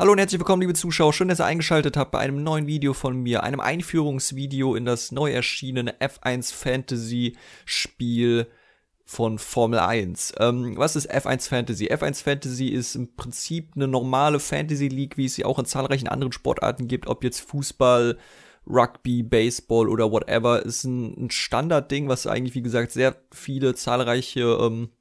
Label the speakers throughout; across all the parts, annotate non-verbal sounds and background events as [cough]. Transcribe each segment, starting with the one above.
Speaker 1: Hallo und herzlich willkommen, liebe Zuschauer. Schön, dass ihr eingeschaltet habt bei einem neuen Video von mir, einem Einführungsvideo in das neu erschienene F1 Fantasy Spiel von Formel 1. Ähm, was ist F1 Fantasy? F1 Fantasy ist im Prinzip eine normale Fantasy League, wie es sie auch in zahlreichen anderen Sportarten gibt, ob jetzt Fußball, Rugby, Baseball oder whatever, ist ein, ein Standardding, was eigentlich, wie gesagt, sehr viele zahlreiche ähm,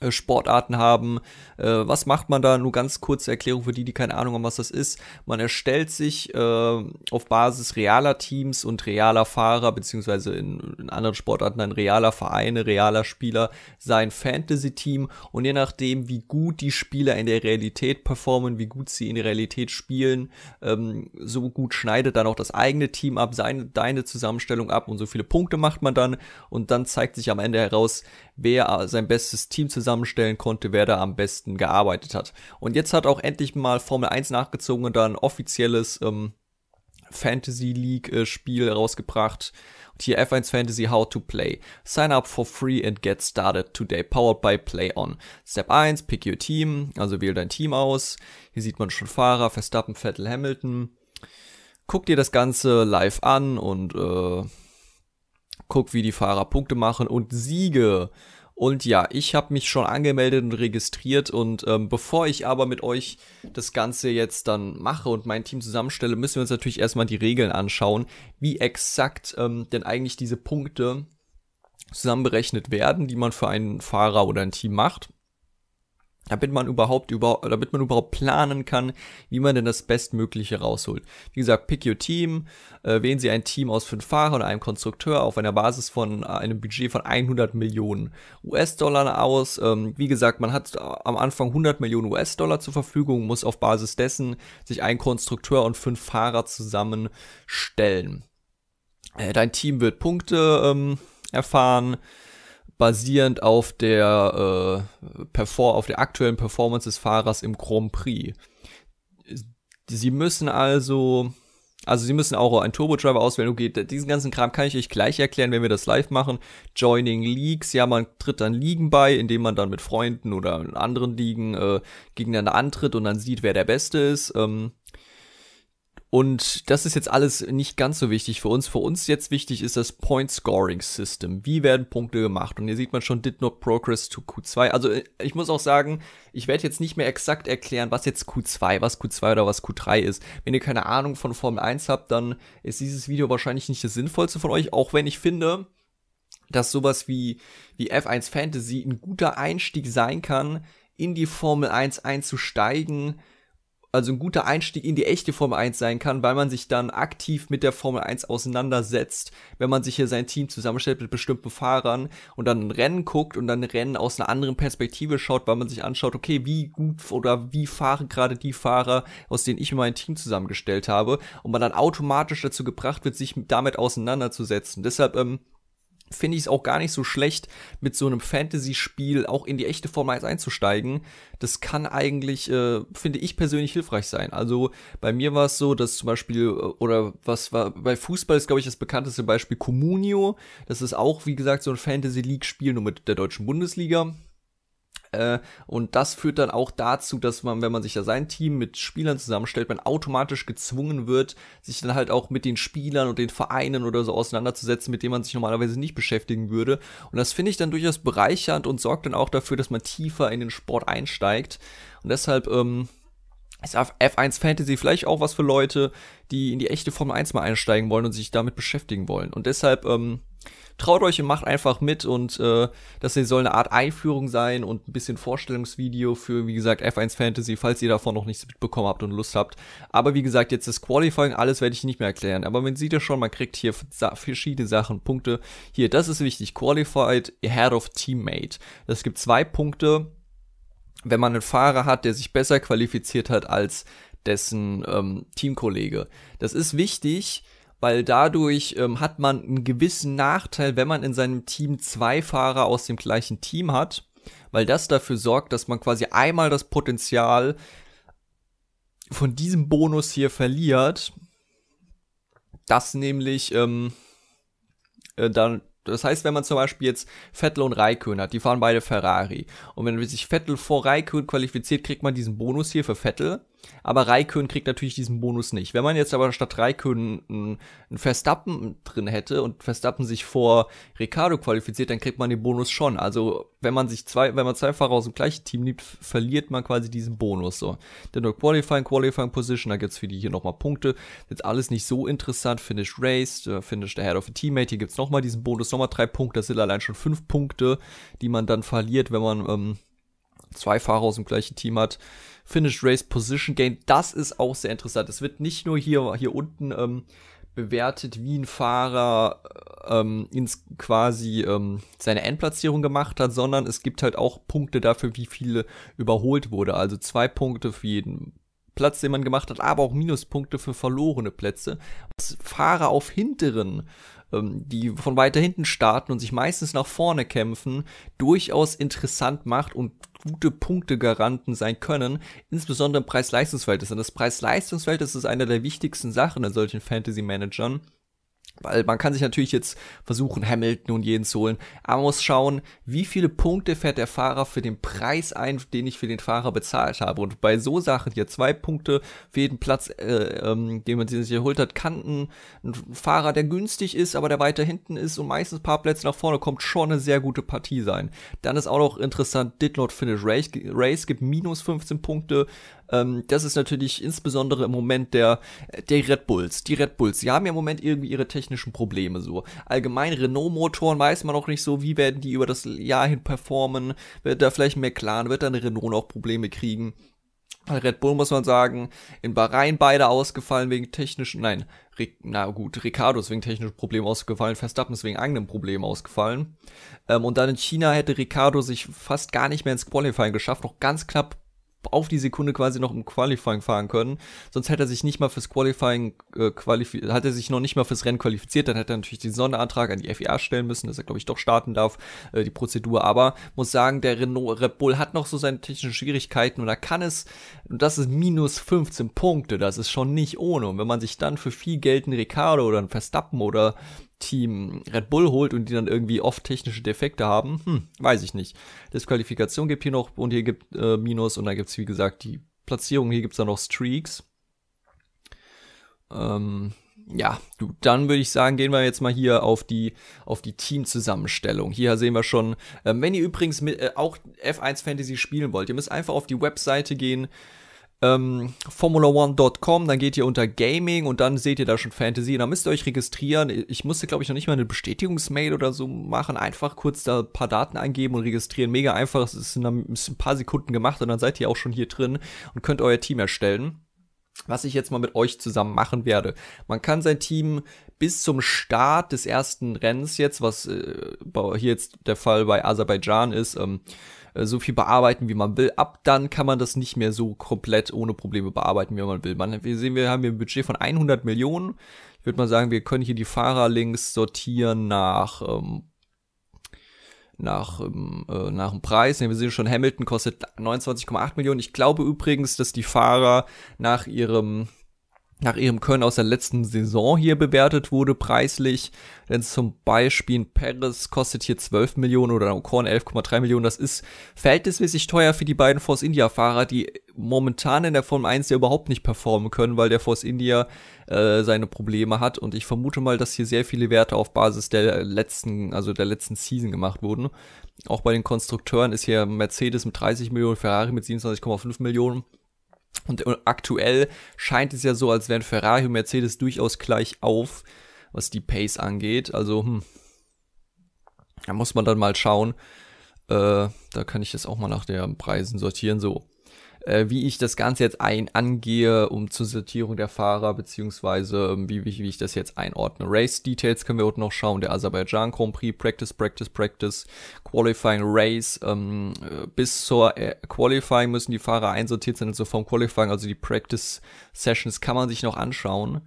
Speaker 1: äh, Sportarten haben. Äh, was macht man da? Nur ganz kurze Erklärung für die, die keine Ahnung haben, was das ist. Man erstellt sich äh, auf Basis realer Teams und realer Fahrer, beziehungsweise in, in anderen Sportarten ein realer Vereine, realer Spieler, sein Fantasy-Team. Und je nachdem, wie gut die Spieler in der Realität performen, wie gut sie in der Realität spielen, ähm, so gut schneidet dann auch das eigene Team ab, seine, deine Zusammenstellung ab und so viele Punkte macht man dann. Und dann zeigt sich am Ende heraus, wer äh, sein bestes Team zusammen zusammenstellen konnte, wer da am besten gearbeitet hat. Und jetzt hat auch endlich mal Formel 1 nachgezogen und dann offizielles ähm, Fantasy League äh, Spiel rausgebracht. Und hier F1 Fantasy How to Play. Sign up for free and get started today. Powered by Play On. Step 1, pick your team. Also wähle dein Team aus. Hier sieht man schon Fahrer, Verstappen, Vettel, Hamilton. Guck dir das Ganze live an und äh, guck, wie die Fahrer Punkte machen und Siege. Und ja, ich habe mich schon angemeldet und registriert und ähm, bevor ich aber mit euch das Ganze jetzt dann mache und mein Team zusammenstelle, müssen wir uns natürlich erstmal die Regeln anschauen, wie exakt ähm, denn eigentlich diese Punkte zusammenberechnet werden, die man für einen Fahrer oder ein Team macht damit man überhaupt über, damit man überhaupt planen kann, wie man denn das Bestmögliche rausholt. Wie gesagt, pick your team, äh, wählen Sie ein Team aus fünf Fahrern und einem Konstrukteur auf einer Basis von äh, einem Budget von 100 Millionen US-Dollar aus. Ähm, wie gesagt, man hat äh, am Anfang 100 Millionen US-Dollar zur Verfügung, muss auf Basis dessen sich ein Konstrukteur und fünf Fahrer zusammenstellen. Äh, dein Team wird Punkte ähm, erfahren basierend auf der, äh, perform auf der aktuellen Performance des Fahrers im Grand Prix. Sie müssen also, also Sie müssen auch einen Turbo-Driver auswählen. Okay, diesen ganzen Kram kann ich euch gleich erklären, wenn wir das live machen. Joining Leagues, ja, man tritt dann Ligen bei, indem man dann mit Freunden oder anderen Ligen äh, gegeneinander antritt und dann sieht, wer der Beste ist. Ähm, und das ist jetzt alles nicht ganz so wichtig für uns. Für uns jetzt wichtig ist das Point Scoring System. Wie werden Punkte gemacht? Und hier sieht man schon did not progress to Q2. Also äh, ich muss auch sagen, ich werde jetzt nicht mehr exakt erklären, was jetzt Q2, was Q2 oder was Q3 ist. Wenn ihr keine Ahnung von Formel 1 habt, dann ist dieses Video wahrscheinlich nicht das sinnvollste von euch, auch wenn ich finde, dass sowas wie, wie F1 Fantasy ein guter Einstieg sein kann, in die Formel 1 einzusteigen, also ein guter Einstieg in die echte Formel 1 sein kann, weil man sich dann aktiv mit der Formel 1 auseinandersetzt, wenn man sich hier sein Team zusammenstellt mit bestimmten Fahrern und dann ein Rennen guckt und dann ein Rennen aus einer anderen Perspektive schaut, weil man sich anschaut, okay, wie gut oder wie fahren gerade die Fahrer, aus denen ich mein Team zusammengestellt habe und man dann automatisch dazu gebracht wird, sich damit auseinanderzusetzen. Deshalb ähm, finde ich es auch gar nicht so schlecht, mit so einem Fantasy-Spiel auch in die echte Formel 1 einzusteigen. Das kann eigentlich, äh, finde ich persönlich hilfreich sein. Also bei mir war es so, dass zum Beispiel, äh, oder was war, bei Fußball ist, glaube ich, das bekannteste Beispiel Comunio. Das ist auch, wie gesagt, so ein Fantasy-League-Spiel, nur mit der deutschen Bundesliga. Äh, und das führt dann auch dazu, dass man, wenn man sich ja sein Team mit Spielern zusammenstellt, man automatisch gezwungen wird, sich dann halt auch mit den Spielern und den Vereinen oder so auseinanderzusetzen, mit denen man sich normalerweise nicht beschäftigen würde. Und das finde ich dann durchaus bereichernd und sorgt dann auch dafür, dass man tiefer in den Sport einsteigt. Und deshalb, ähm, ist F1 Fantasy vielleicht auch was für Leute, die in die echte Formel 1 mal einsteigen wollen und sich damit beschäftigen wollen. Und deshalb, ähm, traut euch und macht einfach mit und äh, das soll eine Art Einführung sein und ein bisschen Vorstellungsvideo für, wie gesagt, F1 Fantasy, falls ihr davon noch nichts mitbekommen habt und Lust habt. Aber wie gesagt, jetzt das Qualifying, alles werde ich nicht mehr erklären. Aber man sieht ja schon, man kriegt hier verschiedene Sachen, Punkte. Hier, das ist wichtig, Qualified Ahead of Teammate. Das gibt zwei Punkte, wenn man einen Fahrer hat, der sich besser qualifiziert hat als dessen ähm, Teamkollege. Das ist wichtig, weil dadurch ähm, hat man einen gewissen Nachteil, wenn man in seinem Team zwei Fahrer aus dem gleichen Team hat, weil das dafür sorgt, dass man quasi einmal das Potenzial von diesem Bonus hier verliert, das nämlich ähm, äh, dann das heißt, wenn man zum Beispiel jetzt Vettel und Raikön hat, die fahren beide Ferrari. Und wenn sich Vettel vor Raikön qualifiziert, kriegt man diesen Bonus hier für Vettel aber Raikön kriegt natürlich diesen Bonus nicht. Wenn man jetzt aber statt Raikön einen, Verstappen drin hätte und Verstappen sich vor Ricardo qualifiziert, dann kriegt man den Bonus schon. Also wenn man sich zwei, wenn man zwei Fahrer aus dem gleichen Team nimmt, verliert man quasi diesen Bonus. So, dann nur Qualifying, Qualifying Position, da gibt es für die hier nochmal Punkte. Jetzt alles nicht so interessant. Finish Race, äh, Finish the Head of a Teammate, hier gibt es nochmal diesen Bonus, nochmal drei Punkte. Das sind allein schon fünf Punkte, die man dann verliert, wenn man ähm, zwei Fahrer aus dem gleichen Team hat. Finished Race Position Gain, das ist auch sehr interessant. Es wird nicht nur hier, hier unten ähm, bewertet, wie ein Fahrer ähm, ins quasi ähm, seine Endplatzierung gemacht hat, sondern es gibt halt auch Punkte dafür, wie viele überholt wurde. Also zwei Punkte für jeden Platz, den man gemacht hat, aber auch Minuspunkte für verlorene Plätze. Was Fahrer auf hinteren ähm, die von weiter hinten starten und sich meistens nach vorne kämpfen, durchaus interessant macht und gute Punktegaranten sein können, insbesondere im Preis-Leistungsverhältnis. Und das Preis-Leistungsverhältnis ist eine der wichtigsten Sachen in solchen Fantasy-Managern. Weil man kann sich natürlich jetzt versuchen, Hamilton und jeden zu holen. Aber man muss schauen, wie viele Punkte fährt der Fahrer für den Preis ein, den ich für den Fahrer bezahlt habe. Und bei so Sachen hier zwei Punkte für jeden Platz, äh, ähm, den man sich erholt hat, kann ein, Fahrer, der günstig ist, aber der weiter hinten ist und meistens ein paar Plätze nach vorne kommt, schon eine sehr gute Partie sein. Dann ist auch noch interessant, Did Not Finish Race, Race gibt minus 15 Punkte. Ähm, das ist natürlich insbesondere im Moment der, äh, der Red Bulls. Die Red Bulls, die haben ja im Moment irgendwie ihre technischen Probleme so. Allgemein Renault-Motoren weiß man noch nicht so, wie werden die über das Jahr hin performen. Wird da vielleicht McLaren, wird dann Renault noch Probleme kriegen. Red Bull muss man sagen, in Bahrain beide ausgefallen wegen technischen, nein, na gut, Ricardo ist wegen technischen Problemen ausgefallen, Verstappen ist wegen eigenem Problem ausgefallen. Ähm, und dann in China hätte Ricardo sich fast gar nicht mehr ins Qualifying geschafft, noch ganz knapp auf die Sekunde quasi noch im Qualifying fahren können. Sonst hätte er sich nicht mal fürs Qualifying äh, qualifiziert, hat er sich noch nicht mal fürs Rennen qualifiziert. Dann hätte er natürlich den Sonderantrag an die FIA stellen müssen, dass er, glaube ich, doch starten darf, äh, die Prozedur. Aber muss sagen, der Renault Red Bull hat noch so seine technischen Schwierigkeiten und da kann es, und das ist minus 15 Punkte, das ist schon nicht ohne. Und wenn man sich dann für viel Geld einen Ricardo oder einen Verstappen oder Team Red Bull holt und die dann irgendwie oft technische Defekte haben, hm, weiß ich nicht. Disqualifikation gibt hier noch und hier gibt äh, Minus und dann es, wie gesagt die Platzierung, hier gibt es dann noch Streaks. Ähm, ja, du, dann würde ich sagen, gehen wir jetzt mal hier auf die, auf die Teamzusammenstellung. Hier sehen wir schon, ähm, wenn ihr übrigens mit, äh, auch F1 Fantasy spielen wollt, ihr müsst einfach auf die Webseite gehen ähm, formula1.com, dann geht ihr unter Gaming und dann seht ihr da schon Fantasy und dann müsst ihr euch registrieren. Ich musste, glaube ich, noch nicht mal eine Bestätigungsmail oder so machen. Einfach kurz da ein paar Daten eingeben und registrieren. Mega einfach, es ist in ein paar Sekunden gemacht und dann seid ihr auch schon hier drin und könnt euer Team erstellen was ich jetzt mal mit euch zusammen machen werde. Man kann sein Team bis zum Start des ersten Rennens jetzt, was äh, hier jetzt der Fall bei Aserbaidschan ist, ähm, äh, so viel bearbeiten, wie man will. Ab dann kann man das nicht mehr so komplett ohne Probleme bearbeiten, wie man will. Man, wir sehen, wir haben hier ein Budget von 100 Millionen. Ich würde mal sagen, wir können hier die Fahrer links sortieren nach ähm, nach, ähm, äh, nach dem Preis. Wir sehen schon, Hamilton kostet 29,8 Millionen. Ich glaube übrigens, dass die Fahrer nach ihrem nach ihrem Können aus der letzten Saison hier bewertet wurde, preislich. Denn zum Beispiel ein Paris kostet hier 12 Millionen oder Ocon 11,3 Millionen. Das ist verhältnismäßig teuer für die beiden Force India-Fahrer, die momentan in der Form 1 ja überhaupt nicht performen können, weil der Force India äh, seine Probleme hat. Und ich vermute mal, dass hier sehr viele Werte auf Basis der letzten, also der letzten Season gemacht wurden. Auch bei den Konstrukteuren ist hier Mercedes mit 30 Millionen, Ferrari mit 27,5 Millionen. Und äh, aktuell scheint es ja so, als wären Ferrari und Mercedes durchaus gleich auf, was die Pace angeht. Also, hm, da muss man dann mal schauen. Äh, da kann ich das auch mal nach den Preisen sortieren. So, äh, wie ich das Ganze jetzt ein angehe, um zur Sortierung der Fahrer, beziehungsweise ähm, wie, wie, wie ich das jetzt einordne. Race Details können wir unten noch schauen, der Aserbaidschan Grand Prix, Practice, Practice, Practice, Qualifying Race, ähm, äh, bis zur äh, Qualifying müssen die Fahrer einsortiert sein, also vom Qualifying, also die Practice Sessions kann man sich noch anschauen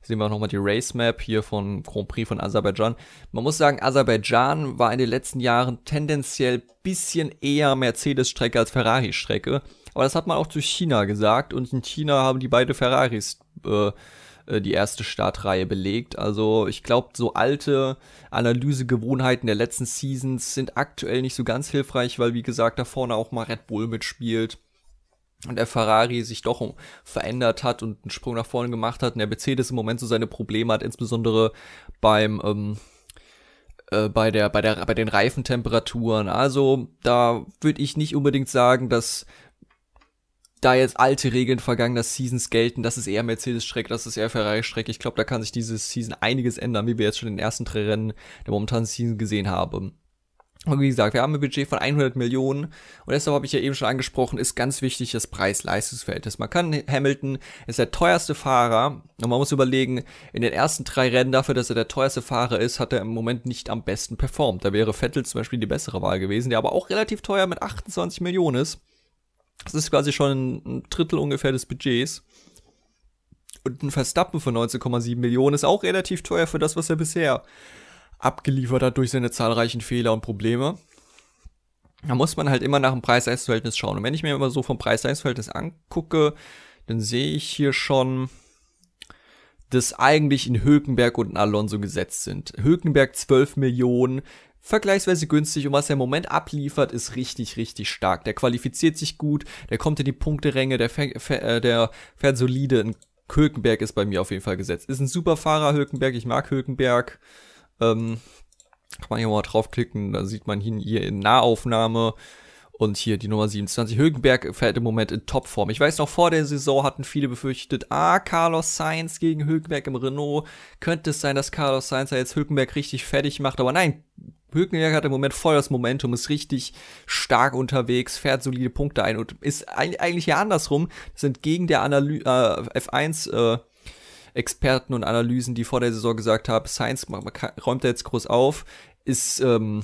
Speaker 1: sehen wir nochmal die Race Map hier von Grand Prix von Aserbaidschan. Man muss sagen, Aserbaidschan war in den letzten Jahren tendenziell bisschen eher Mercedes-Strecke als Ferrari-Strecke. Aber das hat man auch zu China gesagt und in China haben die beide Ferraris äh, äh die erste Startreihe belegt. Also ich glaube, so alte Analysegewohnheiten der letzten Seasons sind aktuell nicht so ganz hilfreich, weil wie gesagt, da vorne auch mal Red Bull mitspielt. Und der Ferrari sich doch verändert hat und einen Sprung nach vorne gemacht hat. Und der Mercedes im Moment so seine Probleme hat, insbesondere beim, ähm, äh, bei, der, bei, der, bei den Reifentemperaturen. Also da würde ich nicht unbedingt sagen, dass da jetzt alte Regeln vergangen, dass Seasons gelten, das ist eher Mercedes-Strecke, das ist eher Ferrari-Strecke. Ich glaube, da kann sich dieses Season einiges ändern, wie wir jetzt schon in den ersten drei Rennen der momentanen Season gesehen haben. Und wie gesagt, wir haben ein Budget von 100 Millionen und deshalb habe ich ja eben schon angesprochen, ist ganz wichtig das preis leistungsverhältnis Man kann Hamilton, ist der teuerste Fahrer und man muss überlegen, in den ersten drei Rennen dafür, dass er der teuerste Fahrer ist, hat er im Moment nicht am besten performt. Da wäre Vettel zum Beispiel die bessere Wahl gewesen, der aber auch relativ teuer mit 28 Millionen ist. Das ist quasi schon ein Drittel ungefähr des Budgets. Und ein Verstappen von 19,7 Millionen ist auch relativ teuer für das, was er bisher abgeliefert hat durch seine zahlreichen Fehler und Probleme. Da muss man halt immer nach dem Preis-Leistungs-Verhältnis schauen. Und wenn ich mir immer so vom Preis-Leistungs-Verhältnis angucke, dann sehe ich hier schon, dass eigentlich in Hökenberg und in Alonso gesetzt sind. Hökenberg 12 Millionen, vergleichsweise günstig und was er im Moment abliefert, ist richtig, richtig stark. Der qualifiziert sich gut, der kommt in die Punkteränge, der, äh, der fährt solide. Ein Hülkenberg ist bei mir auf jeden Fall gesetzt. Ist ein super Fahrer, Hülkenberg. Ich mag Hülkenberg. Ähm, kann man hier mal draufklicken, da sieht man ihn hier in Nahaufnahme. Und hier die Nummer 27. Hülkenberg fährt im Moment in Topform. Ich weiß noch, vor der Saison hatten viele befürchtet, ah, Carlos Sainz gegen Hülkenberg im Renault. Könnte es sein, dass Carlos Sainz da jetzt Hülkenberg richtig fertig macht? Aber nein, Hülkenberg hat im Moment voll das Momentum, ist richtig stark unterwegs, fährt solide Punkte ein und ist eigentlich ja andersrum. Das sind gegen der Analy äh, F1 äh, Experten und Analysen, die vor der Saison gesagt haben, Sainz räumt er jetzt groß auf, ist ähm,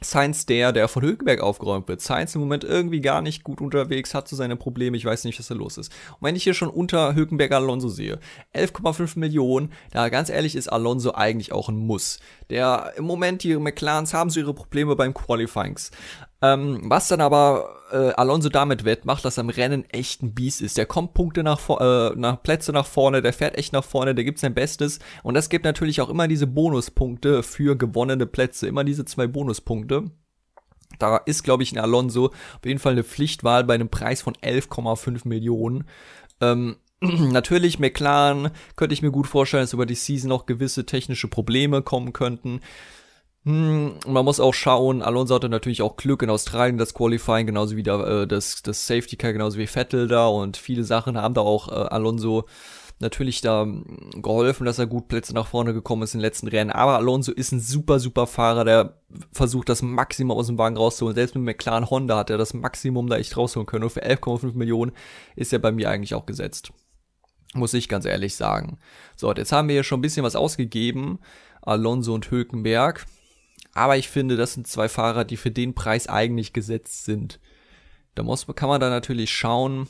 Speaker 1: Sainz der, der von Hülkenberg aufgeräumt wird. Sainz im Moment irgendwie gar nicht gut unterwegs, hat so seine Probleme, ich weiß nicht, was da los ist. Und wenn ich hier schon unter Hülkenberg Alonso sehe, 11,5 Millionen, da ganz ehrlich ist Alonso eigentlich auch ein Muss. Der im Moment, die McLarens haben so ihre Probleme beim Qualifying. Ähm, was dann aber äh, Alonso damit wettmacht, dass er im Rennen echt ein Biest ist. Der kommt Punkte nach, äh, nach Plätze nach vorne, der fährt echt nach vorne, der gibt sein Bestes. Und das gibt natürlich auch immer diese Bonuspunkte für gewonnene Plätze. Immer diese zwei Bonuspunkte. Da ist, glaube ich, ein Alonso auf jeden Fall eine Pflichtwahl bei einem Preis von 11,5 Millionen. Ähm, [clears throat] Natürlich, McLaren könnte ich mir gut vorstellen, dass über die Season auch gewisse technische Probleme kommen könnten. Hm, man muss auch schauen, Alonso hatte natürlich auch Glück in Australien, das Qualifying, genauso wie da, äh, das, das Safety Car, genauso wie Vettel da und viele Sachen haben da auch äh, Alonso natürlich da hm, geholfen, dass er gut Plätze nach vorne gekommen ist in den letzten Rennen. Aber Alonso ist ein super, super Fahrer, der versucht, das Maximum aus dem Wagen rauszuholen. Selbst mit McLaren Honda hat er das Maximum da echt rausholen können. Und für 11,5 Millionen ist er bei mir eigentlich auch gesetzt. Muss ich ganz ehrlich sagen. So, jetzt haben wir hier schon ein bisschen was ausgegeben. Alonso und Hülkenberg. Aber ich finde, das sind zwei Fahrer, die für den Preis eigentlich gesetzt sind. Da muss, kann man da natürlich schauen.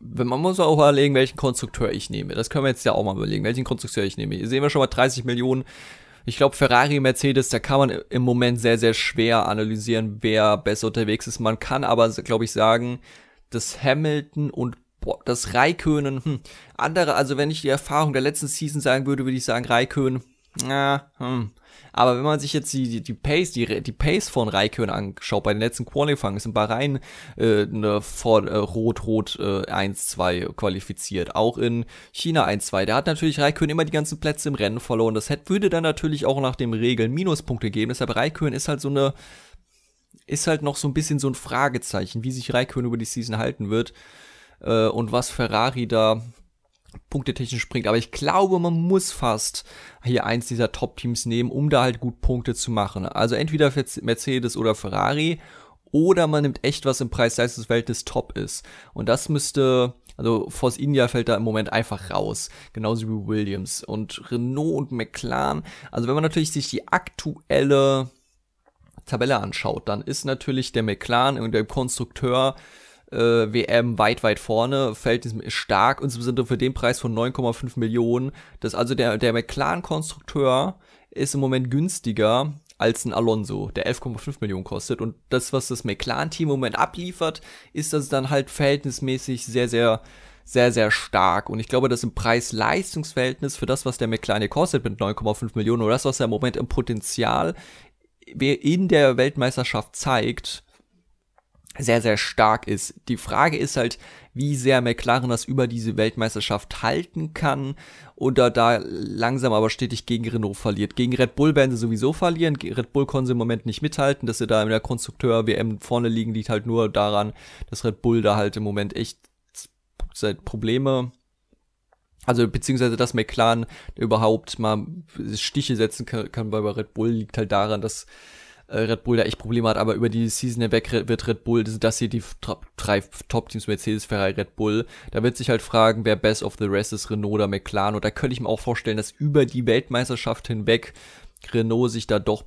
Speaker 1: Man muss auch überlegen, welchen Konstrukteur ich nehme. Das können wir jetzt ja auch mal überlegen, welchen Konstrukteur ich nehme. Hier sehen wir schon mal 30 Millionen. Ich glaube, Ferrari, Mercedes, da kann man im Moment sehr, sehr schwer analysieren, wer besser unterwegs ist. Man kann aber, glaube ich, sagen, dass Hamilton und boah, das Raikönen, hm. Andere, also wenn ich die Erfahrung der letzten Season sagen würde, würde ich sagen Raikönen, na, hm. Aber wenn man sich jetzt die, die, die Pace, die, die Pace von Raikönen anschaut, bei den letzten Qualifying ist in Bahrain äh, eine vor äh, Rot-Rot äh, 1-2 qualifiziert. Auch in China 1-2. Da hat natürlich Raikönen immer die ganzen Plätze im Rennen verloren. Das hätte, würde dann natürlich auch nach den Regeln Minuspunkte geben. Deshalb Raikönen ist halt so eine, ist halt noch so ein bisschen so ein Fragezeichen, wie sich Raikönen über die Season halten wird. Äh, und was Ferrari da punktetechnisch bringt. Aber ich glaube, man muss fast hier eins dieser Top-Teams nehmen, um da halt gut Punkte zu machen. Also entweder Mercedes oder Ferrari. Oder man nimmt echt was im preis leistungs des top ist. Und das müsste, also Force India fällt da im Moment einfach raus, genauso wie Williams und Renault und McLaren. Also wenn man natürlich sich die aktuelle Tabelle anschaut, dann ist natürlich der McLaren und der Konstrukteur äh, WM weit, weit vorne, Verhältnis ist stark, insbesondere für den Preis von 9,5 Millionen. Das also der, der McLaren-Konstrukteur ist im Moment günstiger als ein Alonso, der 11,5 Millionen kostet. Und das, was das McLaren-Team im Moment abliefert, ist das dann halt verhältnismäßig sehr, sehr, sehr, sehr stark. Und ich glaube, dass im Preis-Leistungs-Verhältnis für das, was der McLaren hier kostet mit 9,5 Millionen oder das, was er im Moment im Potenzial in der Weltmeisterschaft zeigt, sehr, sehr stark ist. Die Frage ist halt, wie sehr McLaren das über diese Weltmeisterschaft halten kann oder da langsam aber stetig gegen Renault verliert. Gegen Red Bull werden sie sowieso verlieren. Red Bull konnten sie im Moment nicht mithalten, dass sie da in der Konstrukteur-WM vorne liegen, liegt halt nur daran, dass Red Bull da halt im Moment echt seit Probleme also beziehungsweise, dass McLaren überhaupt mal Stiche setzen kann, kann bei Red Bull, liegt halt daran, dass äh, Red Bull da echt Probleme hat, aber über die Season hinweg wird Red Bull, das hier die drei Top-Teams Mercedes, Ferrari, Red Bull, da wird sich halt fragen, wer best of the rest ist, Renault oder McLaren. Und da könnte ich mir auch vorstellen, dass über die Weltmeisterschaft hinweg Renault sich da doch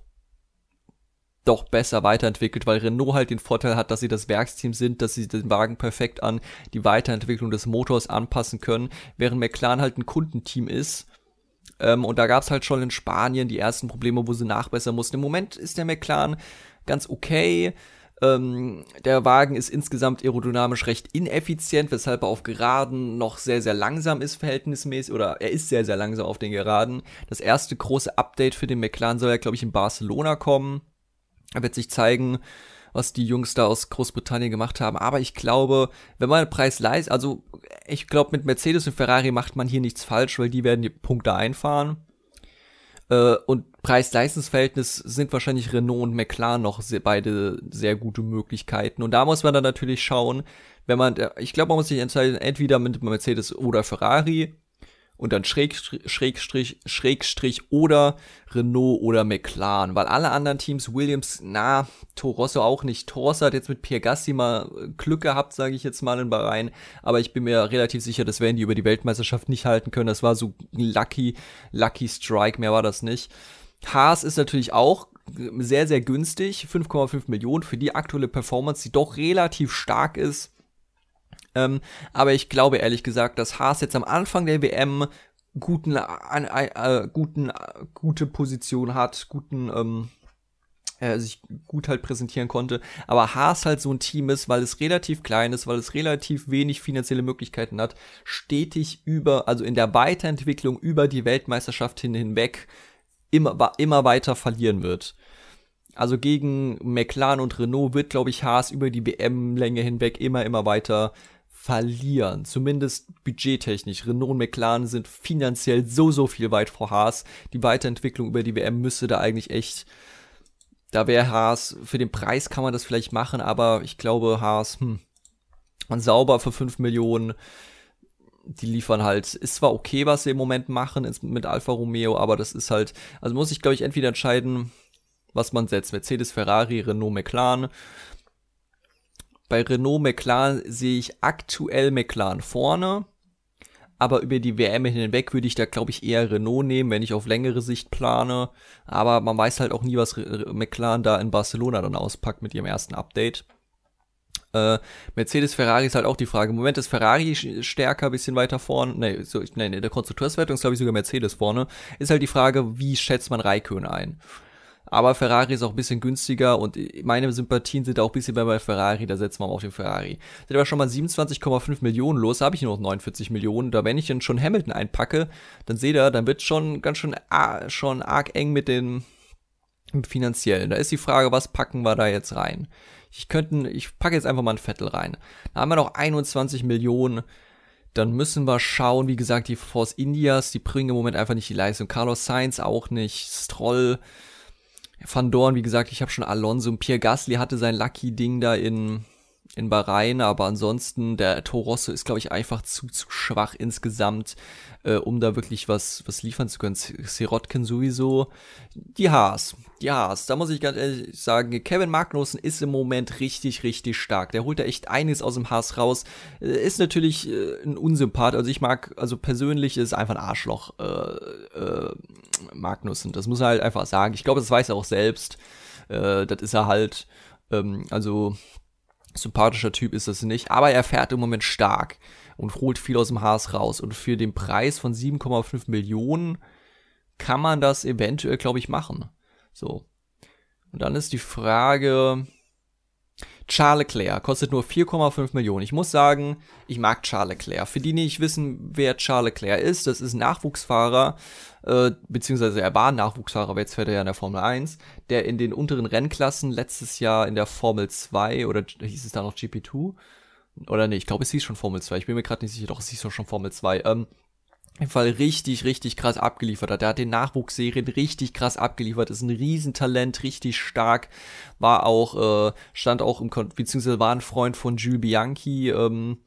Speaker 1: doch besser weiterentwickelt, weil Renault halt den Vorteil hat, dass sie das Werksteam sind, dass sie den Wagen perfekt an die Weiterentwicklung des Motors anpassen können, während McLaren halt ein Kundenteam ist ähm, und da gab es halt schon in Spanien die ersten Probleme, wo sie nachbessern mussten. Im Moment ist der McLaren ganz okay. Ähm, der Wagen ist insgesamt aerodynamisch recht ineffizient, weshalb er auf Geraden noch sehr, sehr langsam ist, verhältnismäßig, oder er ist sehr, sehr langsam auf den Geraden. Das erste große Update für den McLaren soll ja, glaube ich, in Barcelona kommen. Er wird sich zeigen, was die Jungs da aus Großbritannien gemacht haben. Aber ich glaube, wenn man Preis leistet, also ich glaube, mit Mercedes und Ferrari macht man hier nichts falsch, weil die werden die Punkte einfahren. Äh, und Preis-Leistungsverhältnis sind wahrscheinlich Renault und McLaren noch sehr, beide sehr gute Möglichkeiten. Und da muss man dann natürlich schauen, wenn man, ich glaube, man muss sich entscheiden, entweder mit Mercedes oder Ferrari und dann Schrägstrich, Schrägstrich, Schrägstrich oder Renault oder McLaren, weil alle anderen Teams, Williams, na, Torosso auch nicht. Torosso hat jetzt mit Pierre Gassi mal äh, Glück gehabt, sage ich jetzt mal in Bahrain, aber ich bin mir relativ sicher, das werden die über die Weltmeisterschaft nicht halten können. Das war so lucky, lucky Strike, mehr war das nicht. Haas ist natürlich auch äh, sehr, sehr günstig, 5,5 Millionen für die aktuelle Performance, die doch relativ stark ist ähm, aber ich glaube ehrlich gesagt, dass Haas jetzt am Anfang der WM guten, äh, äh, guten, äh, gute Position hat, guten, ähm, äh, sich gut halt präsentieren konnte. Aber Haas halt so ein Team ist, weil es relativ klein ist, weil es relativ wenig finanzielle Möglichkeiten hat, stetig über, also in der Weiterentwicklung über die Weltmeisterschaft hin, hinweg immer, immer weiter verlieren wird. Also gegen McLaren und Renault wird, glaube ich, Haas über die WM-Länge hinweg immer, immer weiter verlieren. Zumindest budgettechnisch. Renault und McLaren sind finanziell so, so viel weit vor Haas. Die Weiterentwicklung über die WM müsste da eigentlich echt. Da wäre Haas, für den Preis kann man das vielleicht machen, aber ich glaube, Haas, hm, sauber für 5 Millionen. Die liefern halt, ist zwar okay, was sie im Moment machen mit Alfa Romeo, aber das ist halt, also muss ich glaube ich entweder entscheiden, was man setzt. Mercedes, Ferrari, Renault, McLaren bei Renault McLaren sehe ich aktuell McLaren vorne. Aber über die WM hinweg würde ich da, glaube ich, eher Renault nehmen, wenn ich auf längere Sicht plane. Aber man weiß halt auch nie, was McLaren da in Barcelona dann auspackt mit ihrem ersten Update. Äh, Mercedes, Ferrari ist halt auch die Frage. Im Moment ist Ferrari stärker, ein bisschen weiter vorne. Nee, so, nee, nee der Konstrukteurswertung ist, glaube ich, sogar Mercedes vorne. Ist halt die Frage, wie schätzt man Raikön ein? Aber Ferrari ist auch ein bisschen günstiger und meine Sympathien sind auch ein bisschen mehr bei Ferrari, da setzen wir mal auf den Ferrari. Sind aber schon mal 27,5 Millionen los, habe ich nur noch 49 Millionen. Da wenn ich dann schon Hamilton einpacke, dann seht ihr, dann wird schon ganz schön ah, schon arg eng mit den finanziellen. Da ist die Frage, was packen wir da jetzt rein? Ich könnte, ich packe jetzt einfach mal ein Vettel rein. Da haben wir noch 21 Millionen dann müssen wir schauen, wie gesagt, die Force Indias, die bringen im Moment einfach nicht die Leistung. Carlos Sainz auch nicht, Stroll, Van Dorn, wie gesagt, ich habe schon Alonso und Pierre Gasly hatte sein Lucky Ding da in in Bahrain, aber ansonsten der Torosso ist glaube ich einfach zu zu schwach insgesamt, äh, um da wirklich was was liefern zu können. Sirotkin sowieso, die Haas, die Haas, da muss ich ganz ehrlich sagen, Kevin Magnussen ist im Moment richtig richtig stark. Der holt da echt einiges aus dem Haas raus. Äh, ist natürlich äh, ein Unsympath, also ich mag also persönlich ist einfach ein Arschloch äh, äh, Magnussen. Das muss er halt einfach sagen. Ich glaube, das weiß er auch selbst. Äh, das ist er halt, ähm, also sympathischer Typ ist das nicht. Aber er fährt im Moment stark und holt viel aus dem Haas raus. Und für den Preis von 7,5 Millionen kann man das eventuell, glaube ich, machen. So. Und dann ist die Frage, Charles Leclerc kostet nur 4,5 Millionen. Ich muss sagen, ich mag Charles Leclerc. Für die, die nicht wissen, wer Charles Leclerc ist, das ist ein Nachwuchsfahrer, äh, beziehungsweise er war ein Nachwuchsfahrer, aber jetzt fährt er ja in der Formel 1, der in den unteren Rennklassen letztes Jahr in der Formel 2 oder hieß es da noch GP2? Oder nee, ich glaube, es hieß schon Formel 2. Ich bin mir gerade nicht sicher, doch, es hieß doch schon Formel 2. Ähm, im Fall richtig, richtig krass abgeliefert hat. Er hat den Nachwuchsserien richtig krass abgeliefert, ist ein Riesentalent, richtig stark, war auch, äh, stand auch im, Kon beziehungsweise war ein Freund von Jules Bianchi, ähm,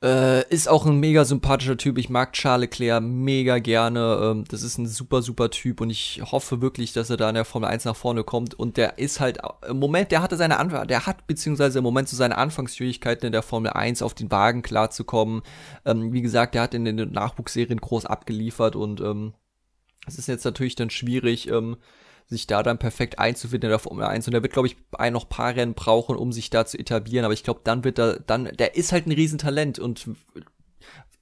Speaker 1: äh, ist auch ein mega sympathischer Typ. Ich mag Charles Leclerc mega gerne. Ähm, das ist ein super, super Typ und ich hoffe wirklich, dass er da in der Formel 1 nach vorne kommt. Und der ist halt im Moment, der hatte seine Anfang, der hat beziehungsweise im Moment so seine Anfangsschwierigkeiten in der Formel 1 auf den Wagen klarzukommen. Ähm, wie gesagt, der hat in den Nachwuchsserien groß abgeliefert und ähm, es ähm, ist jetzt natürlich dann schwierig, ähm, sich da dann perfekt einzufinden in der Formel 1. Und er wird, glaube ich, ein noch paar Rennen brauchen, um sich da zu etablieren. Aber ich glaube, dann wird er, dann, der ist halt ein Riesentalent und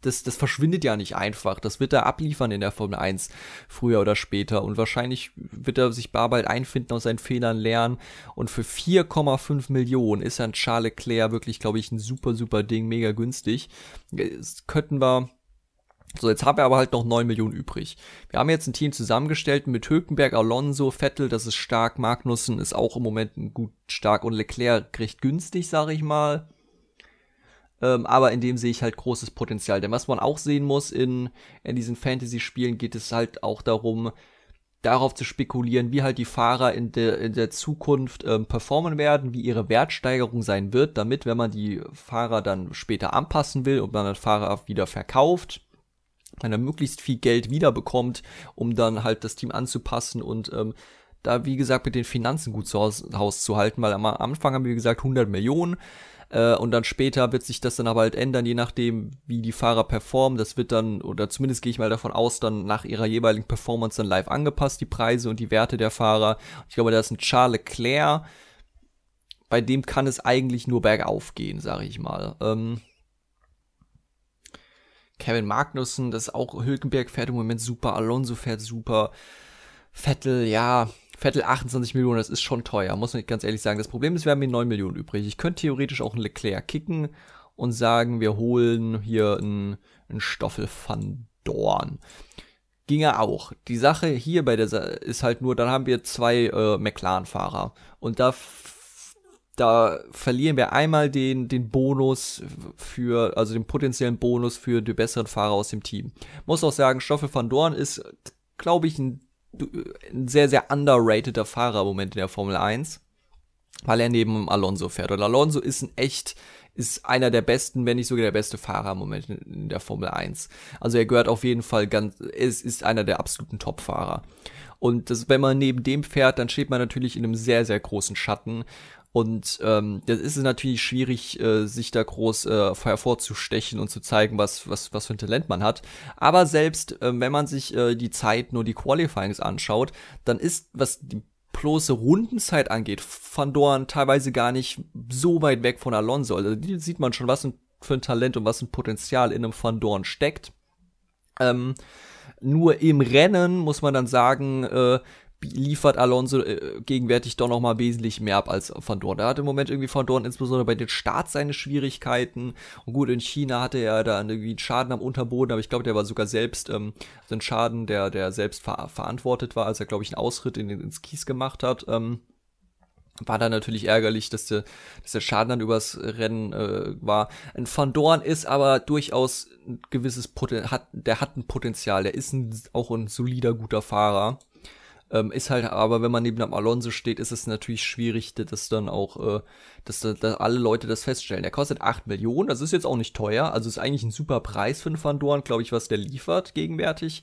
Speaker 1: das, das verschwindet ja nicht einfach. Das wird er abliefern in der Formel 1, früher oder später. Und wahrscheinlich wird er sich bald einfinden, aus seinen Fehlern lernen. Und für 4,5 Millionen ist dann Charles Leclerc wirklich, glaube ich, ein super, super Ding, mega günstig. Das könnten wir so, jetzt haben wir aber halt noch 9 Millionen übrig. Wir haben jetzt ein Team zusammengestellt mit Hülkenberg, Alonso, Vettel, das ist stark, Magnussen ist auch im Moment gut stark und Leclerc recht günstig, sage ich mal. Ähm, aber in dem sehe ich halt großes Potenzial. Denn was man auch sehen muss in, in diesen Fantasy-Spielen, geht es halt auch darum, darauf zu spekulieren, wie halt die Fahrer in, de, in der Zukunft ähm, performen werden, wie ihre Wertsteigerung sein wird, damit, wenn man die Fahrer dann später anpassen will und man den Fahrer wieder verkauft, wenn er möglichst viel Geld wiederbekommt, um dann halt das Team anzupassen und ähm, da, wie gesagt, mit den Finanzen gut zu Hause zu halten, weil am Anfang haben wir gesagt 100 Millionen äh, und dann später wird sich das dann aber halt ändern, je nachdem, wie die Fahrer performen. Das wird dann, oder zumindest gehe ich mal davon aus, dann nach ihrer jeweiligen Performance dann live angepasst, die Preise und die Werte der Fahrer. Ich glaube, da ist ein Charles Leclerc, bei dem kann es eigentlich nur bergauf gehen, sage ich mal. Ähm, Kevin Magnussen, das ist auch Hülkenberg fährt im Moment super, Alonso fährt super, Vettel, ja, Vettel 28 Millionen, das ist schon teuer, muss man ganz ehrlich sagen. Das Problem ist, wir haben hier 9 Millionen übrig. Ich könnte theoretisch auch einen Leclerc kicken und sagen, wir holen hier einen, einen Stoffel van Dorn. Ging er auch. Die Sache hier bei der Sa ist halt nur, dann haben wir zwei äh, McLaren-Fahrer. Und da da verlieren wir einmal den, den Bonus für, also den potenziellen Bonus für die besseren Fahrer aus dem Team. Muss auch sagen, Stoffel van Dorn ist, glaube ich, ein, ein, sehr, sehr underrateder Fahrer im Moment in der Formel 1, weil er neben Alonso fährt. Und Alonso ist ein echt, ist einer der besten, wenn nicht sogar der beste Fahrer im Moment in der Formel 1. Also er gehört auf jeden Fall ganz, es ist einer der absoluten Top-Fahrer. Und das, wenn man neben dem fährt, dann steht man natürlich in einem sehr, sehr großen Schatten. Und ähm, das ist natürlich schwierig, äh, sich da groß äh, hervorzustechen und zu zeigen, was, was, was für ein Talent man hat. Aber selbst äh, wenn man sich äh, die Zeit, nur die Qualifyings anschaut, dann ist, was die bloße Rundenzeit angeht, Van Dorn teilweise gar nicht so weit weg von Alonso. Also die sieht man schon, was für ein Talent und was ein Potenzial in einem Van Dorn steckt. Ähm, nur im Rennen muss man dann sagen, äh, liefert Alonso äh, gegenwärtig doch nochmal wesentlich mehr ab als Van Dorn. Er hat im Moment irgendwie Van Dorn insbesondere bei den Starts seine Schwierigkeiten. Und gut, in China hatte er da irgendwie einen Schaden am Unterboden, aber ich glaube, der war sogar selbst ähm, so ein Schaden, der, der selbst ver verantwortet war, als er, glaube ich, einen Ausritt in, ins Kies gemacht hat. Ähm, war dann natürlich ärgerlich, dass der, dass der Schaden dann übers Rennen äh, war. Ein Van Dorn ist aber durchaus ein gewisses Potenzial, hat, der hat ein Potenzial, der ist ein, auch ein solider, guter Fahrer. Ähm, ist halt aber, wenn man neben einem Alonso steht, ist es natürlich schwierig, dass dann auch, äh, dass, dass alle Leute das feststellen. Der kostet 8 Millionen, das ist jetzt auch nicht teuer, also ist eigentlich ein super Preis für einen Van Dorn, glaube ich, was der liefert gegenwärtig.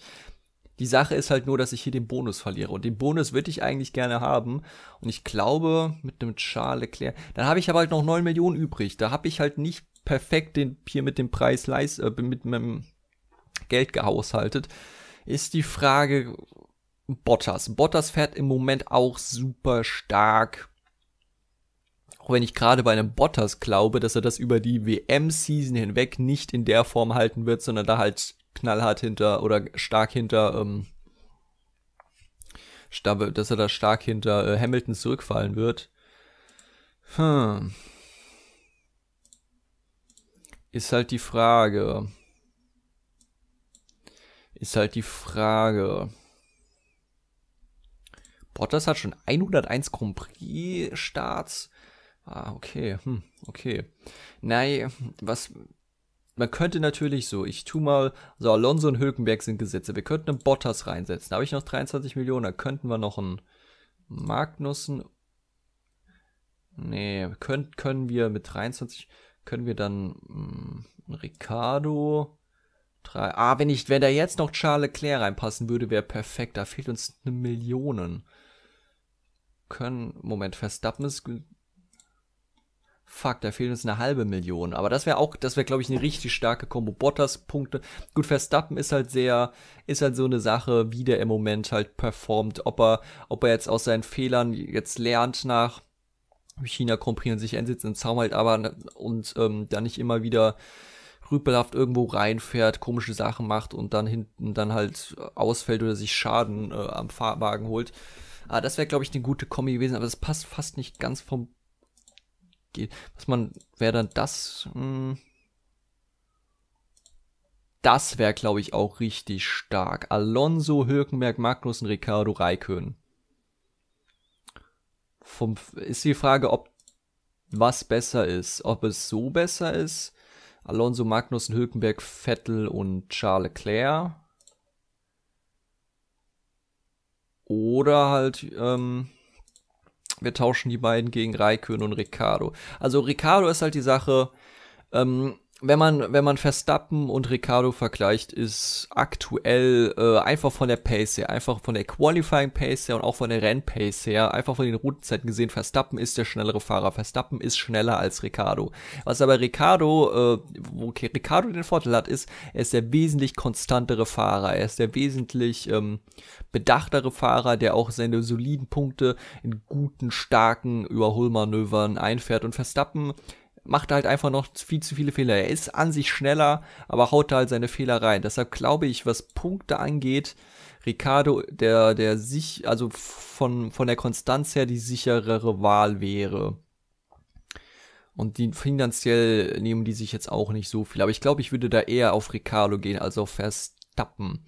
Speaker 1: Die Sache ist halt nur, dass ich hier den Bonus verliere. Und den Bonus würde ich eigentlich gerne haben. Und ich glaube, mit einem Charles Leclerc. Dann habe ich aber halt noch 9 Millionen übrig. Da habe ich halt nicht perfekt den hier mit dem Preis äh, mit meinem Geld gehaushaltet. Ist die Frage, Bottas. Bottas fährt im Moment auch super stark. Auch wenn ich gerade bei einem Bottas glaube, dass er das über die WM-Season hinweg nicht in der Form halten wird, sondern da halt knallhart hinter oder stark hinter, ähm, dass er da stark hinter äh, Hamilton zurückfallen wird. Hm. Ist halt die Frage. Ist halt die Frage. Bottas hat schon 101 Grand Prix Starts. Ah, okay, hm, okay. Nein, was, man könnte natürlich so, ich tu mal, so Alonso und Hülkenberg sind Gesetze. Wir könnten einen Bottas reinsetzen. Da habe ich noch 23 Millionen. Da könnten wir noch einen Magnussen. Nee, können, können wir mit 23, können wir dann mh, hm, Ricardo. Drei, ah, wenn ich, wenn da jetzt noch Charles Leclerc reinpassen würde, wäre perfekt. Da fehlt uns eine Million können. Moment, Verstappen ist. Fuck, da fehlen uns eine halbe Million. Aber das wäre auch, das wäre, glaube ich, eine richtig starke Kombo. Bottas-Punkte. Gut, Verstappen ist halt sehr, ist halt so eine Sache, wie der im Moment halt performt. Ob er, ob er jetzt aus seinen Fehlern jetzt lernt nach China komprimieren, sich entsetzt in Zaum halt aber und ähm, da nicht immer wieder rüpelhaft irgendwo reinfährt, komische Sachen macht und dann hinten dann halt ausfällt oder sich Schaden äh, am Fahrwagen holt. Ah, das wäre, glaube ich, eine gute Kombi gewesen, aber das passt fast nicht ganz vom. Was man. Wäre dann das. Mh, hm. das wäre, glaube ich, auch richtig stark. Alonso, Hülkenberg, Magnussen, Ricardo, Raikön. Vom, ist die Frage, ob was besser ist. Ob es so besser ist. Alonso, Magnussen, Hülkenberg, Vettel und Charles Leclerc. Oder halt, ähm, wir tauschen die beiden gegen Raikön und Ricardo. Also Ricardo ist halt die Sache, ähm, wenn man, wenn man Verstappen und Ricardo vergleicht, ist aktuell äh, einfach von der Pace her, einfach von der Qualifying Pace her und auch von der Rennpace her, einfach von den Routenzeiten gesehen, Verstappen ist der schnellere Fahrer. Verstappen ist schneller als Ricardo. Was aber Ricardo, äh, wo Ricardo den Vorteil hat, ist, er ist der wesentlich konstantere Fahrer. Er ist der wesentlich ähm, bedachtere Fahrer, der auch seine soliden Punkte in guten, starken Überholmanövern einfährt. Und Verstappen macht halt einfach noch viel zu viele Fehler. Er ist an sich schneller, aber haut da halt seine Fehler rein. Deshalb glaube ich, was Punkte angeht, Ricardo, der, der sich, also von, von der Konstanz her die sicherere Wahl wäre. Und die finanziell nehmen die sich jetzt auch nicht so viel. Aber ich glaube, ich würde da eher auf Ricardo gehen als auf Verstappen.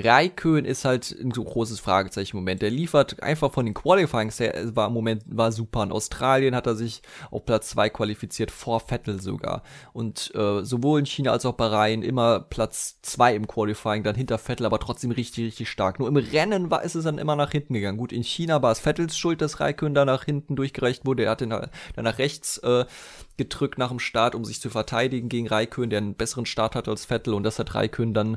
Speaker 1: Raikön ist halt ein großes Fragezeichen im Moment. Der liefert einfach von den Qualifyings her, war im Moment war super. In Australien hat er sich auf Platz 2 qualifiziert, vor Vettel sogar. Und äh, sowohl in China als auch bei Rhein immer Platz 2 im Qualifying, dann hinter Vettel, aber trotzdem richtig, richtig stark. Nur im Rennen war, ist es dann immer nach hinten gegangen. Gut, in China war es Vettels Schuld, dass Raikön da nach hinten durchgereicht wurde. Er hat ihn dann nach rechts äh, gedrückt nach dem Start, um sich zu verteidigen gegen Raikön, der einen besseren Start hat als Vettel. Und das hat Raikön dann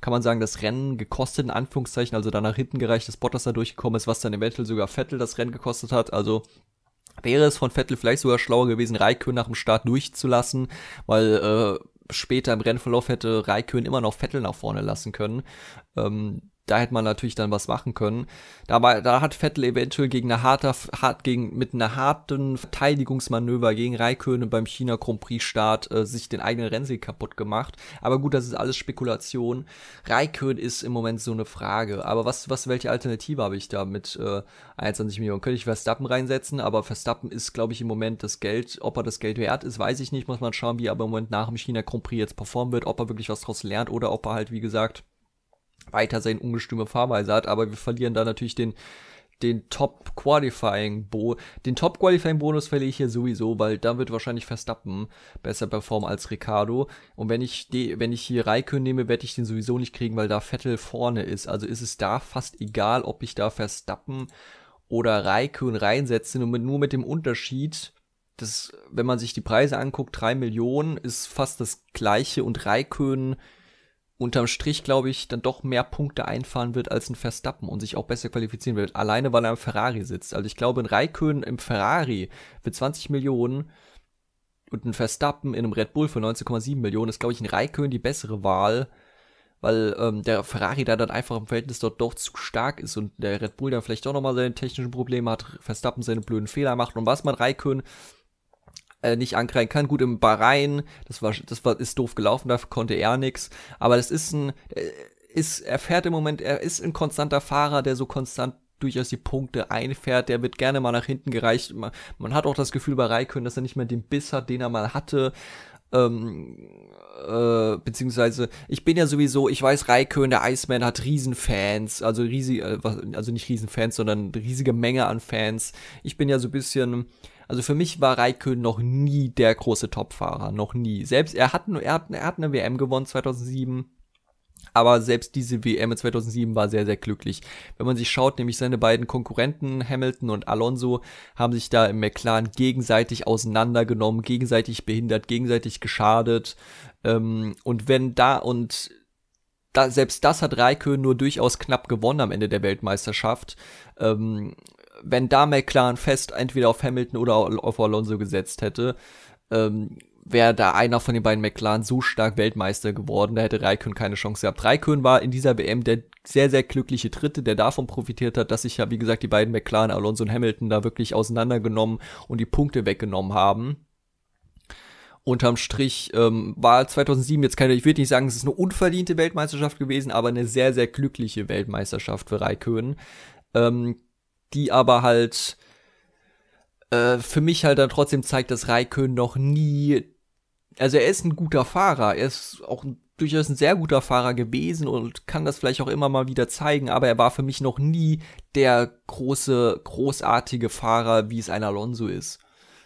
Speaker 1: kann man sagen, das Rennen gekostet, in Anführungszeichen, also da nach hinten gereicht, dass Bottas da durchgekommen ist, was dann eventuell sogar Vettel das Rennen gekostet hat. Also wäre es von Vettel vielleicht sogar schlauer gewesen, Raikön nach dem Start durchzulassen, weil äh, später im Rennverlauf hätte Raikön immer noch Vettel nach vorne lassen können. Ähm, da hätte man natürlich dann was machen können. Dabei, da hat Vettel eventuell gegen eine harte, hart, gegen, mit einer harten Verteidigungsmanöver gegen Raikönen beim China Grand Prix Start äh, sich den eigenen Rennsieg kaputt gemacht. Aber gut, das ist alles Spekulation. Raikönen ist im Moment so eine Frage. Aber was, was, welche Alternative habe ich da mit äh, 21 Millionen? Könnte ich Verstappen reinsetzen? Aber Verstappen ist, glaube ich, im Moment das Geld, ob er das Geld wert ist, weiß ich nicht. Muss man schauen, wie er im Moment nach dem China Grand Prix jetzt performen wird, ob er wirklich was draus lernt oder ob er halt, wie gesagt, weiter sein ungestüme Fahrweise hat, aber wir verlieren da natürlich den den Top Qualifying Bo den Top Qualifying Bonus verliere ich hier sowieso, weil da wird wahrscheinlich Verstappen besser performen als Ricardo und wenn ich die, wenn ich hier Raikön nehme, werde ich den sowieso nicht kriegen, weil da Vettel vorne ist. Also ist es da fast egal, ob ich da Verstappen oder Raikön reinsetze, nur mit, nur mit dem Unterschied, das, wenn man sich die Preise anguckt, 3 Millionen ist fast das gleiche und Raikön unterm Strich, glaube ich, dann doch mehr Punkte einfahren wird als ein Verstappen und sich auch besser qualifizieren wird. Alleine, weil er im Ferrari sitzt. Also ich glaube, ein Raikön im Ferrari für 20 Millionen und ein Verstappen in einem Red Bull für 19,7 Millionen ist, glaube ich, ein Raikön die bessere Wahl, weil ähm, der Ferrari da dann einfach im Verhältnis dort doch zu stark ist und der Red Bull dann vielleicht auch nochmal seine technischen Probleme hat, Verstappen seine blöden Fehler macht und was man Raikön äh, nicht ankreiden kann. Gut, im Bahrain, das war, das war, ist doof gelaufen, dafür konnte er nichts. Aber das ist ein, äh, ist, er fährt im Moment, er ist ein konstanter Fahrer, der so konstant durchaus die Punkte einfährt, der wird gerne mal nach hinten gereicht. Man, man hat auch das Gefühl bei Raikön, dass er nicht mehr den Biss hat, den er mal hatte. Ähm, äh, beziehungsweise, ich bin ja sowieso, ich weiß, Raikön, der Iceman, hat Riesenfans, also riesig, äh, also nicht Riesenfans, sondern riesige Menge an Fans. Ich bin ja so ein bisschen, also für mich war Raikön noch nie der große Topfahrer, noch nie. Selbst er hat, er hat, er hat eine WM gewonnen 2007. Aber selbst diese WM 2007 war sehr, sehr glücklich. Wenn man sich schaut, nämlich seine beiden Konkurrenten Hamilton und Alonso haben sich da im McLaren gegenseitig auseinandergenommen, gegenseitig behindert, gegenseitig geschadet. Ähm, und wenn da und da, selbst das hat Raikön nur durchaus knapp gewonnen am Ende der Weltmeisterschaft. Ähm, wenn da McLaren fest entweder auf Hamilton oder auf Alonso gesetzt hätte, ähm, wäre da einer von den beiden McLaren so stark Weltmeister geworden, da hätte Raikön keine Chance gehabt. Raikön war in dieser WM der sehr, sehr glückliche Dritte, der davon profitiert hat, dass sich ja, wie gesagt, die beiden McLaren, Alonso und Hamilton, da wirklich auseinandergenommen und die Punkte weggenommen haben. Unterm Strich ähm, war 2007 jetzt keine, ich würde nicht sagen, es ist eine unverdiente Weltmeisterschaft gewesen, aber eine sehr, sehr glückliche Weltmeisterschaft für Raikön. Ähm, die aber halt äh, für mich halt dann trotzdem zeigt, dass Raikön noch nie. Also er ist ein guter Fahrer, er ist auch durchaus ein sehr guter Fahrer gewesen und kann das vielleicht auch immer mal wieder zeigen, aber er war für mich noch nie der große, großartige Fahrer, wie es ein Alonso ist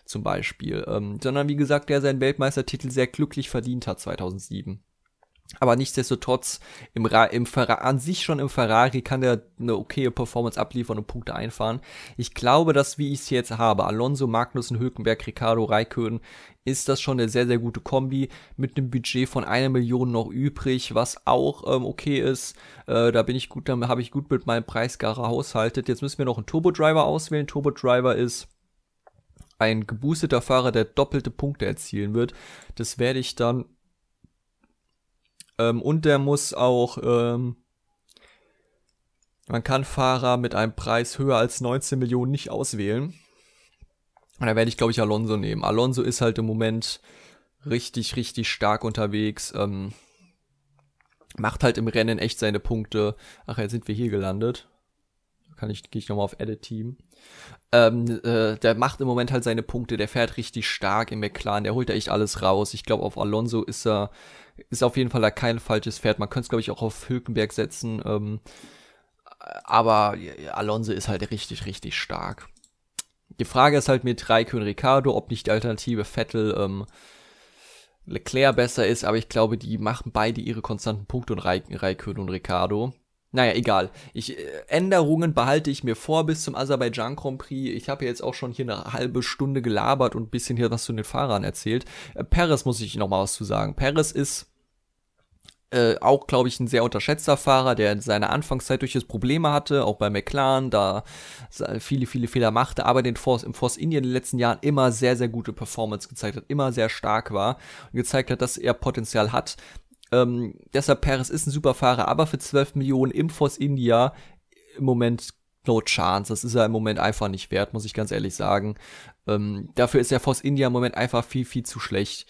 Speaker 1: zum Beispiel, ähm, sondern wie gesagt, der seinen Weltmeistertitel sehr glücklich verdient hat 2007. Aber nichtsdestotrotz, im, im an sich schon im Ferrari kann er eine okaye Performance abliefern und Punkte einfahren. Ich glaube, dass, wie ich es jetzt habe, Alonso, Magnussen, Hülkenberg, Ricardo, Raikön, ist das schon eine sehr, sehr gute Kombi mit einem Budget von einer Million noch übrig, was auch ähm, okay ist. Äh, da bin ich gut, da habe ich gut mit meinem Preisgarer haushaltet. Jetzt müssen wir noch einen Turbo Driver auswählen. Turbo Driver ist ein geboosteter Fahrer, der doppelte Punkte erzielen wird. Das werde ich dann ähm, und der muss auch, ähm, man kann Fahrer mit einem Preis höher als 19 Millionen nicht auswählen. Und da werde ich, glaube ich, Alonso nehmen. Alonso ist halt im Moment richtig, richtig stark unterwegs. Ähm, macht halt im Rennen echt seine Punkte. Ach, jetzt sind wir hier gelandet. Kann ich, gehe ich nochmal auf Edit Team. Ähm, äh, der macht im Moment halt seine Punkte, der fährt richtig stark im McLaren, der holt da echt alles raus. Ich glaube, auf Alonso ist er ist auf jeden Fall da kein falsches Pferd. Man könnte es, glaube ich, auch auf Hülkenberg setzen. Ähm, aber Alonso ist halt richtig, richtig stark. Die Frage ist halt mit Raikön Ricardo, ob nicht die Alternative Vettel ähm, Leclerc besser ist, aber ich glaube, die machen beide ihre konstanten Punkte und Raikön und Ricardo. Naja, egal. Ich, äh, Änderungen behalte ich mir vor bis zum Aserbaidschan Grand Prix. Ich habe ja jetzt auch schon hier eine halbe Stunde gelabert und bisschen hier was zu den Fahrern erzählt. Äh, Perez muss ich nochmal was zu sagen. Perez ist äh, auch, glaube ich, ein sehr unterschätzter Fahrer, der in seiner Anfangszeit durchaus Probleme hatte, auch bei McLaren, da viele, viele Fehler machte, aber den Force, im Force Indien in den letzten Jahren immer sehr, sehr gute Performance gezeigt hat, immer sehr stark war und gezeigt hat, dass er Potenzial hat. Ähm, deshalb Paris ist ein super Fahrer, aber für 12 Millionen im Force India im Moment no chance. Das ist er im Moment einfach nicht wert, muss ich ganz ehrlich sagen. Ähm, dafür ist der Force India im Moment einfach viel, viel zu schlecht.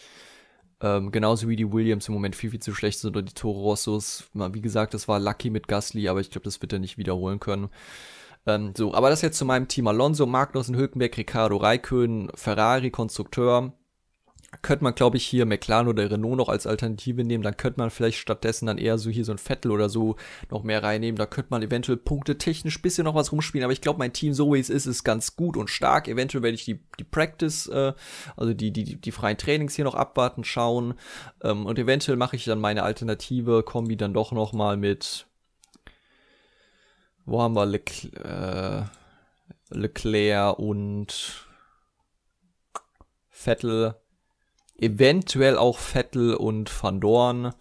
Speaker 1: Ähm, genauso wie die Williams im Moment viel, viel zu schlecht sind oder die Toro Rossos. Wie gesagt, das war lucky mit Gasly, aber ich glaube, das wird er nicht wiederholen können. Ähm, so, aber das jetzt zu meinem Team Alonso, Magnussen, Hülkenberg, Ricardo, Raikön, Ferrari, Konstrukteur, könnte man, glaube ich, hier McLaren oder Renault noch als Alternative nehmen. Dann könnte man vielleicht stattdessen dann eher so hier so ein Vettel oder so noch mehr reinnehmen. Da könnte man eventuell Punkte technisch ein bisschen noch was rumspielen. Aber ich glaube, mein Team, so wie es ist, ist ganz gut und stark. Eventuell werde ich die, die Practice, äh, also die, die, die freien Trainings hier noch abwarten, schauen. Ähm, und eventuell mache ich dann meine alternative Kombi dann doch noch mal mit wo haben wir Leclerc, äh, Leclerc und Vettel Eventuell auch Vettel und Van Dorn.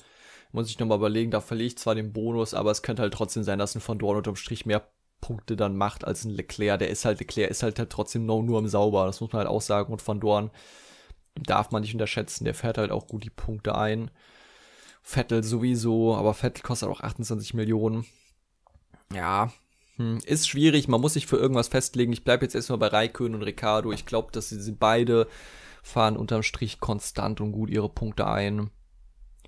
Speaker 1: Muss ich nochmal überlegen, da verliere ich zwar den Bonus, aber es könnte halt trotzdem sein, dass ein Van Dorn unterm Strich mehr Punkte dann macht als ein Leclerc. Der ist halt, Leclerc ist halt, halt trotzdem no, nur im Sauber. Das muss man halt auch sagen. Und Van Dorn darf man nicht unterschätzen. Der fährt halt auch gut die Punkte ein. Vettel sowieso, aber Vettel kostet auch 28 Millionen. Ja, hm, ist schwierig. Man muss sich für irgendwas festlegen. Ich bleibe jetzt erstmal bei Raikön und Ricardo. Ich glaube, dass sie beide fahren unterm Strich konstant und gut ihre Punkte ein.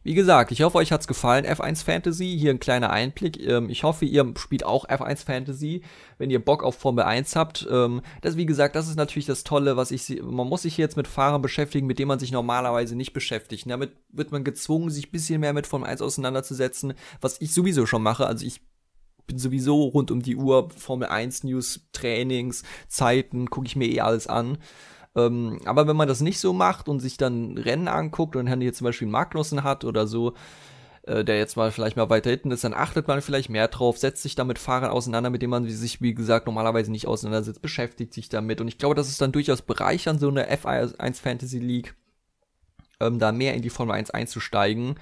Speaker 1: Wie gesagt, ich hoffe, euch hat's gefallen, F1 Fantasy. Hier ein kleiner Einblick. Ähm, ich hoffe, ihr spielt auch F1 Fantasy, wenn ihr Bock auf Formel 1 habt. Ähm, das, wie gesagt, das ist natürlich das Tolle, was ich, man muss sich jetzt mit Fahrern beschäftigen, mit denen man sich normalerweise nicht beschäftigt. Damit wird man gezwungen, sich ein bisschen mehr mit Formel 1 auseinanderzusetzen, was ich sowieso schon mache. Also ich bin sowieso rund um die Uhr Formel 1 News, Trainings, Zeiten, gucke ich mir eh alles an. Ähm, aber wenn man das nicht so macht und sich dann Rennen anguckt und dann hier zum Beispiel Magnussen hat oder so, äh, der jetzt mal vielleicht mal weiter hinten ist, dann achtet man vielleicht mehr drauf, setzt sich damit Fahrern auseinander, mit denen man sich, wie gesagt, normalerweise nicht auseinandersetzt, beschäftigt sich damit. Und ich glaube, das ist dann durchaus bereichern, so eine F1 Fantasy League, ähm, da mehr in die Formel 1 einzusteigen.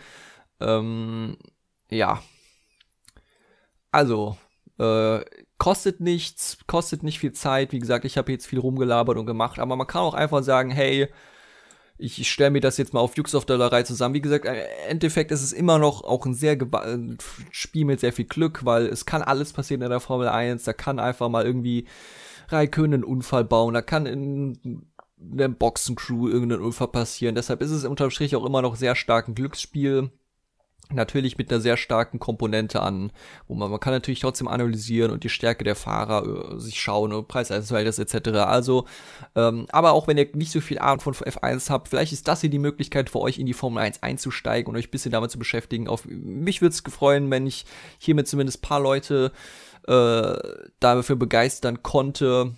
Speaker 1: Ähm, ja. Also, äh, kostet nichts, kostet nicht viel Zeit. Wie gesagt, ich habe jetzt viel rumgelabert und gemacht, aber man kann auch einfach sagen, hey, ich stelle mir das jetzt mal auf Jux auf Dollerei zusammen. Wie gesagt, im Endeffekt ist es immer noch auch ein sehr ein äh, Spiel mit sehr viel Glück, weil es kann alles passieren in der Formel 1. Da kann einfach mal irgendwie Raikön einen Unfall bauen, da kann in der Boxencrew irgendein Unfall passieren. Deshalb ist es unterm Strich auch immer noch sehr stark ein Glücksspiel natürlich mit einer sehr starken Komponente an, wo man, man kann natürlich trotzdem analysieren und die Stärke der Fahrer äh, sich schauen und Preis-Leistungs-Verhältnis etc. Also, ähm, aber auch wenn ihr nicht so viel Ahnung von F1 habt, vielleicht ist das hier die Möglichkeit für euch in die Formel 1 einzusteigen und euch ein bisschen damit zu beschäftigen. Auf mich würde es gefreuen, wenn ich hiermit zumindest ein paar Leute äh, dafür begeistern konnte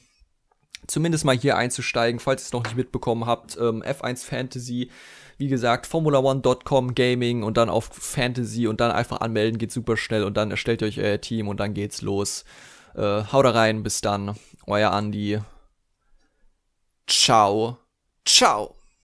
Speaker 1: zumindest mal hier einzusteigen, falls ihr es noch nicht mitbekommen habt. Ähm, F1 Fantasy wie gesagt, formula1.com Gaming und dann auf Fantasy und dann einfach anmelden, geht super schnell und dann erstellt ihr euch euer äh, Team und dann geht's los. Äh, haut rein, bis dann. Euer Andi. Ciao. Ciao.